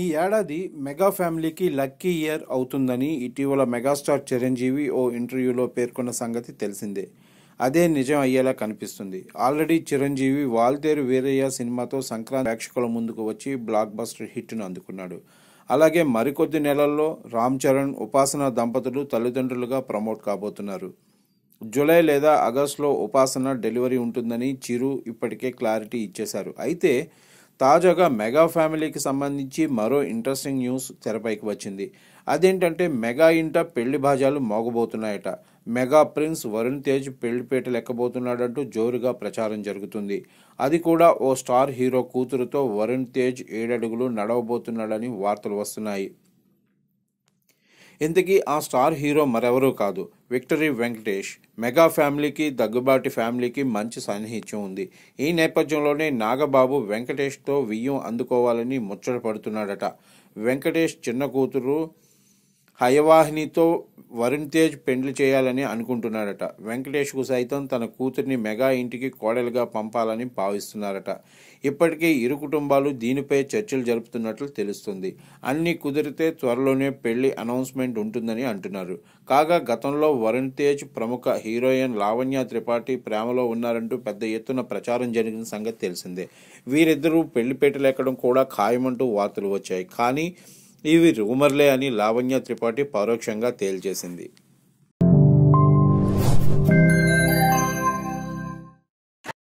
ఈ ఏడాది మెగా ఫ్యామిలీకి లక్కీ ఇయర్ అవుతుందని ఇటీవల మెగాస్టార్ చిరంజీవి ఓ ఇంటర్వ్యూలో పేర్కొన్న సంగతి తెలిసిందే అదే నిజం అయ్యేలా కనిపిస్తుంది ఆల్రెడీ చిరంజీవి వాల్తేరు వీరయ్య సినిమాతో సంక్రాంతి ప్రేక్షకుల ముందుకు వచ్చి బ్లాక్ బస్టర్ హిట్ను అందుకున్నాడు అలాగే మరికొద్ది నెలల్లో రామ్ చరణ్ ఉపాసన దంపతులు తల్లిదండ్రులుగా ప్రమోట్ కాబోతున్నారు జూలై లేదా ఆగస్టులో ఉపాసన డెలివరీ ఉంటుందని చిరు ఇప్పటికే క్లారిటీ ఇచ్చేశారు అయితే తాజాగా మెగా ఫ్యామిలీకి సంబంధించి మరో ఇంట్రెస్టింగ్ న్యూస్ తెరపైకి వచ్చింది అదేంటంటే మెగా ఇంట పెళ్లి భాజాలు మోగబోతున్నాయట మెగా ప్రిన్స్ వరుణ్ తేజ్ పెళ్లిపేట లెక్కబోతున్నాడంటూ జోరుగా ప్రచారం జరుగుతుంది అది కూడా ఓ స్టార్ హీరో కూతురుతో వరుణ్ తేజ్ ఏడడుగులు నడవబోతున్నాడని వార్తలు వస్తున్నాయి ఇంతకీ ఆ స్టార్ హీరో మరెవరూ కాదు విక్టరీ వెంకటేష్ మెగా ఫ్యామిలీకి దగ్గుబాటి ఫ్యామిలీకి మంచి సన్నిహిత్యం ఉంది ఈ నేపథ్యంలోనే నాగబాబు వెంకటేష్తో వియ్యం అందుకోవాలని ముచ్చట పడుతున్నాడట వెంకటేష్ చిన్న కూతురు హయవాహినితో వరుణ్ తేజ్ పెండ్లు చేయాలని అనుకుంటున్నాడట వెంకటేష్కు సైతం తన కూతుర్ని మెగా ఇంటికి కోడలుగా పంపాలని భావిస్తున్నారట ఇప్పటికే ఇరు కుటుంబాలు దీనిపై చర్చలు జరుపుతున్నట్లు తెలుస్తుంది అన్ని కుదిరితే త్వరలోనే పెళ్లి అనౌన్స్మెంట్ ఉంటుందని అంటున్నారు కాగా గతంలో వరుణ్ తేజ్ ప్రముఖ హీరోయిన్ లావణ్య త్రిపాఠి ప్రేమలో ఉన్నారంటూ పెద్ద ఎత్తున ప్రచారం జరిగిన సంగతి తెలిసిందే వీరిద్దరూ పెళ్లి పెట్టలేకడం కూడా ఖాయమంటూ వార్తలు వచ్చాయి కానీ ఇవి రూమర్లే అని లావణ్య త్రిపాఠి పరోక్షంగా తేల్చేసింది